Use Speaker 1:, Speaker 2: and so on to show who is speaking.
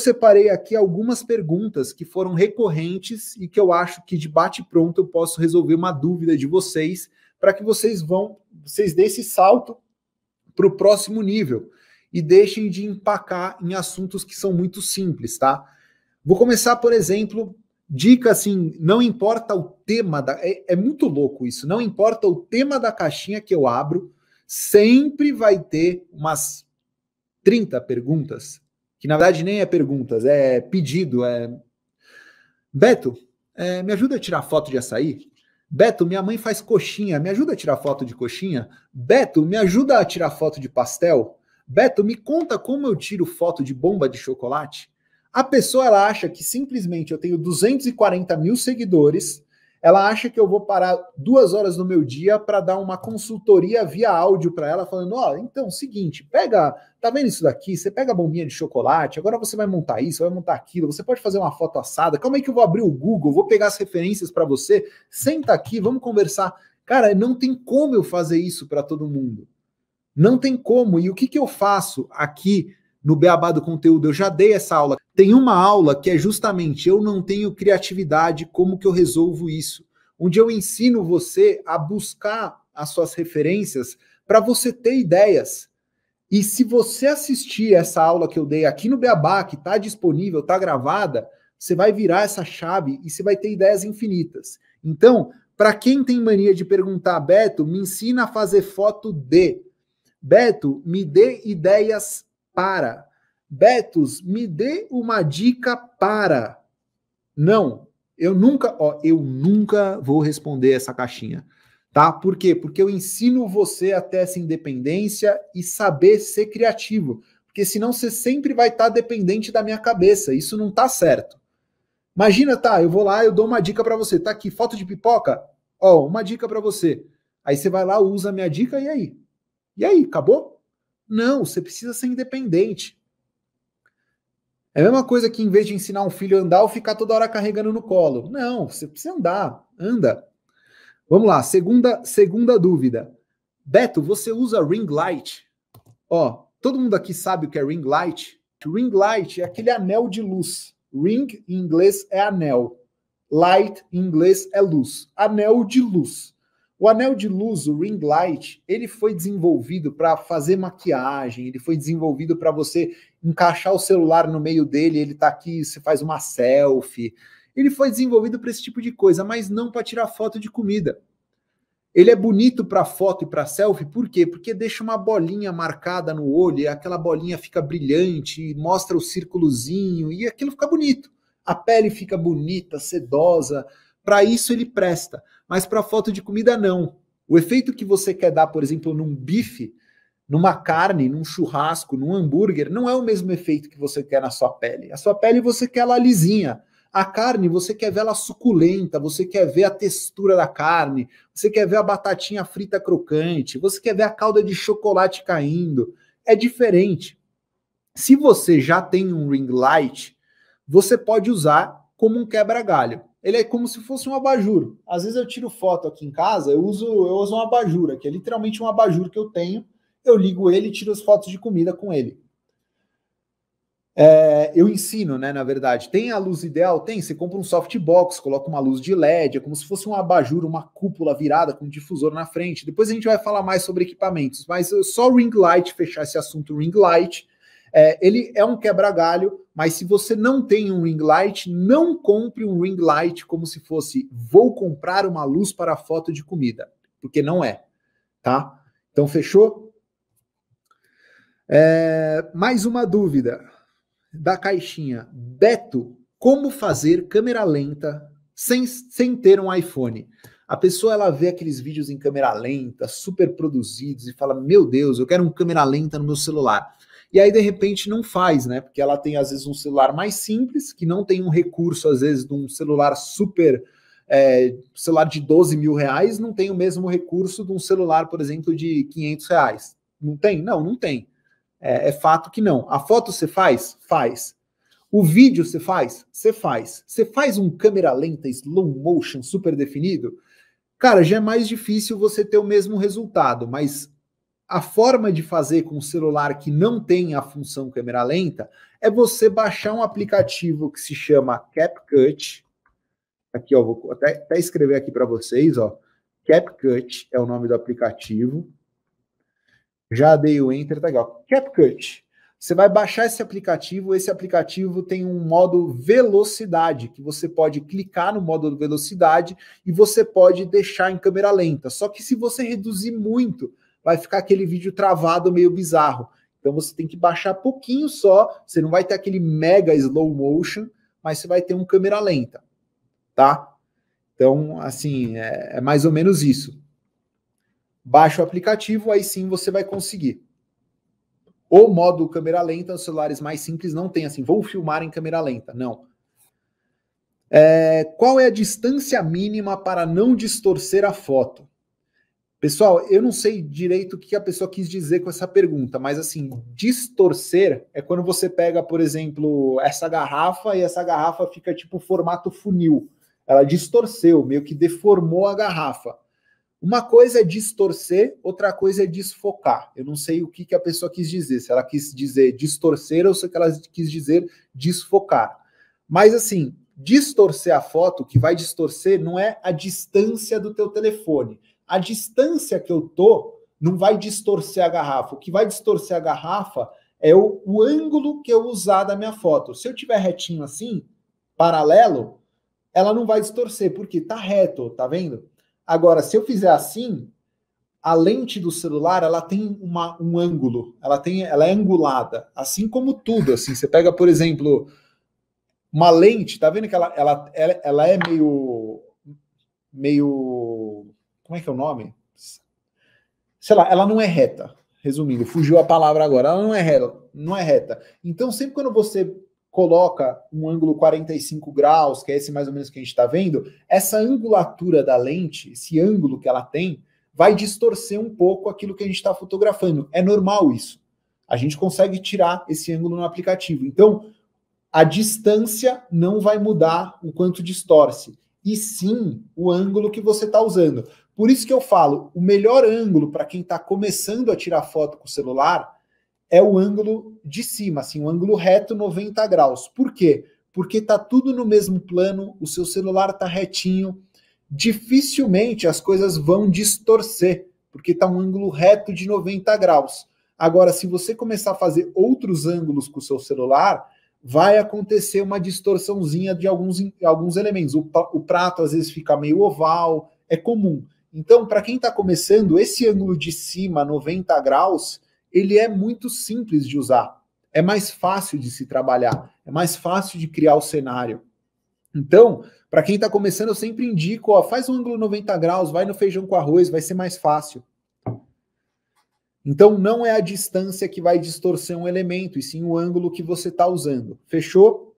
Speaker 1: separei aqui algumas perguntas que foram recorrentes e que eu acho que de bate-pronto eu posso resolver uma dúvida de vocês para que vocês vão, vocês deem esse salto para o próximo nível e deixem de empacar em assuntos que são muito simples, tá? Vou começar, por exemplo, dica assim, não importa o tema da. É, é, muito louco isso, não importa o tema da caixinha que eu abro, sempre vai ter umas 30 perguntas que na verdade nem é perguntas, é pedido, é. Beto, é, me ajuda a tirar foto de açaí? Beto, minha mãe faz coxinha, me ajuda a tirar foto de coxinha? Beto, me ajuda a tirar foto de pastel? Beto, me conta como eu tiro foto de bomba de chocolate? A pessoa ela acha que simplesmente eu tenho 240 mil seguidores, ela acha que eu vou parar duas horas do meu dia para dar uma consultoria via áudio para ela, falando: ó, oh, então, seguinte, pega, tá vendo isso daqui? Você pega a bombinha de chocolate, agora você vai montar isso, vai montar aquilo, você pode fazer uma foto assada. Calma aí que eu vou abrir o Google, vou pegar as referências para você, senta aqui, vamos conversar. Cara, não tem como eu fazer isso para todo mundo. Não tem como. E o que, que eu faço aqui no Beabá do Conteúdo, eu já dei essa aula. Tem uma aula que é justamente eu não tenho criatividade, como que eu resolvo isso? Onde eu ensino você a buscar as suas referências para você ter ideias. E se você assistir essa aula que eu dei aqui no Beabá, que está disponível, está gravada, você vai virar essa chave e você vai ter ideias infinitas. Então, para quem tem mania de perguntar, Beto, me ensina a fazer foto de. Beto, me dê ideias para. Betos, me dê uma dica para. Não, eu nunca, ó, eu nunca vou responder essa caixinha, tá? Por quê? Porque eu ensino você até essa independência e saber ser criativo, porque senão você sempre vai estar tá dependente da minha cabeça. Isso não tá certo. Imagina, tá? Eu vou lá, eu dou uma dica para você. Tá aqui, foto de pipoca? Ó, uma dica para você. Aí você vai lá, usa a minha dica e aí? E aí, acabou? Não, você precisa ser independente. É a mesma coisa que em vez de ensinar um filho a andar ficar toda hora carregando no colo. Não, você precisa andar, anda. Vamos lá, segunda, segunda dúvida. Beto, você usa ring light? Ó, todo mundo aqui sabe o que é ring light? Ring light é aquele anel de luz. Ring em inglês é anel. Light em inglês é luz. Anel de luz. O anel de luz, o ring light, ele foi desenvolvido para fazer maquiagem, ele foi desenvolvido para você encaixar o celular no meio dele, ele está aqui, você faz uma selfie. Ele foi desenvolvido para esse tipo de coisa, mas não para tirar foto de comida. Ele é bonito para foto e para selfie, por quê? Porque deixa uma bolinha marcada no olho, e aquela bolinha fica brilhante, mostra o círculozinho, e aquilo fica bonito. A pele fica bonita, sedosa, para isso ele presta, mas para foto de comida não. O efeito que você quer dar, por exemplo, num bife, numa carne, num churrasco, num hambúrguer, não é o mesmo efeito que você quer na sua pele. A sua pele você quer ela lisinha. A carne, você quer ver ela suculenta, você quer ver a textura da carne, você quer ver a batatinha frita crocante, você quer ver a calda de chocolate caindo. É diferente. Se você já tem um ring light, você pode usar como um quebra-galho ele é como se fosse um abajur. Às vezes eu tiro foto aqui em casa, eu uso, eu uso um abajur, que é literalmente um abajur que eu tenho. Eu ligo ele e tiro as fotos de comida com ele. É, eu ensino, né? Na verdade, tem a luz ideal? Tem. Você compra um softbox, coloca uma luz de LED, é como se fosse um abajur, uma cúpula virada com um difusor na frente. Depois a gente vai falar mais sobre equipamentos, mas só ring light, fechar esse assunto ring light. É, ele é um quebra-galho, mas se você não tem um ring light, não compre um ring light como se fosse vou comprar uma luz para foto de comida, porque não é, tá? Então fechou? É, mais uma dúvida da caixinha. Beto, como fazer câmera lenta sem, sem ter um iPhone? A pessoa ela vê aqueles vídeos em câmera lenta, super produzidos e fala: "Meu Deus, eu quero um câmera lenta no meu celular" e aí de repente não faz, né? Porque ela tem às vezes um celular mais simples, que não tem um recurso, às vezes, de um celular super. É, celular de 12 mil reais não tem o mesmo recurso de um celular, por exemplo, de 500 reais. Não tem? Não, não tem. É, é fato que não. A foto você faz? Faz. O vídeo você faz? Você faz. Você faz um câmera lenta, slow motion, super definido? Cara, já é mais difícil você ter o mesmo resultado, mas a forma de fazer com o celular que não tem a função câmera lenta é você baixar um aplicativo que se chama CapCut. Aqui, ó, vou até, até escrever aqui para vocês, ó. CapCut é o nome do aplicativo. Já dei o enter, tá legal. CapCut. Você vai baixar esse aplicativo. Esse aplicativo tem um modo velocidade, que você pode clicar no modo velocidade e você pode deixar em câmera lenta. Só que se você reduzir muito vai ficar aquele vídeo travado meio bizarro. Então você tem que baixar pouquinho só, você não vai ter aquele mega slow motion, mas você vai ter um câmera lenta, tá? Então, assim, é, é mais ou menos isso. Baixa o aplicativo, aí sim você vai conseguir. O modo câmera lenta, os celulares mais simples não tem assim, vou filmar em câmera lenta, não. É, qual é a distância mínima para não distorcer a foto? Pessoal, eu não sei direito o que a pessoa quis dizer com essa pergunta, mas assim, distorcer é quando você pega, por exemplo, essa garrafa e essa garrafa fica tipo formato funil. Ela distorceu, meio que deformou a garrafa. Uma coisa é distorcer, outra coisa é desfocar. Eu não sei o que, a pessoa quis dizer, se ela quis dizer distorcer ou se ela quis dizer desfocar. Mas assim, distorcer a foto, o que vai distorcer, não é a distância do teu telefone a distância que eu tô não vai distorcer a garrafa. O que vai distorcer a garrafa é o, o ângulo que eu usar da minha foto. Se eu tiver retinho assim, paralelo, ela não vai distorcer, porque tá reto, tá vendo? Agora, se eu fizer assim, a lente do celular, ela tem uma, um ângulo, ela tem, ela é angulada, assim como tudo, assim, você pega, por exemplo, uma lente, tá vendo que ela, ela, ela, ela é meio meio como é que é o nome? Sei lá, ela não é reta. Resumindo, fugiu a palavra agora. Ela não é reta, não é reta. Então, sempre quando você coloca um ângulo 45 graus, que é esse mais ou menos que a gente está vendo, essa angulatura da lente, esse ângulo que ela tem, vai distorcer um pouco aquilo que a gente está fotografando. É normal isso. A gente consegue tirar esse ângulo no aplicativo. Então, a distância não vai mudar o quanto distorce, e sim o ângulo que você está usando. Por isso que eu falo, o melhor ângulo para quem está começando a tirar foto com o celular é o ângulo de cima, assim, o ângulo reto 90 graus. Por quê? Porque está tudo no mesmo plano, o seu celular está retinho, dificilmente as coisas vão distorcer, porque está um ângulo reto de 90 graus. Agora, se você começar a fazer outros ângulos com o seu celular, vai acontecer uma distorçãozinha de alguns, alguns elementos. O, o prato às vezes fica meio oval, é comum. Então, para quem está começando, esse ângulo de cima, 90 graus, ele é muito simples de usar. É mais fácil de se trabalhar, é mais fácil de criar o cenário. Então, para quem está começando, eu sempre indico, ó, faz um ângulo 90 graus, vai no feijão com arroz, vai ser mais fácil. Então, não é a distância que vai distorcer um elemento, e sim o ângulo que você está usando. Fechou?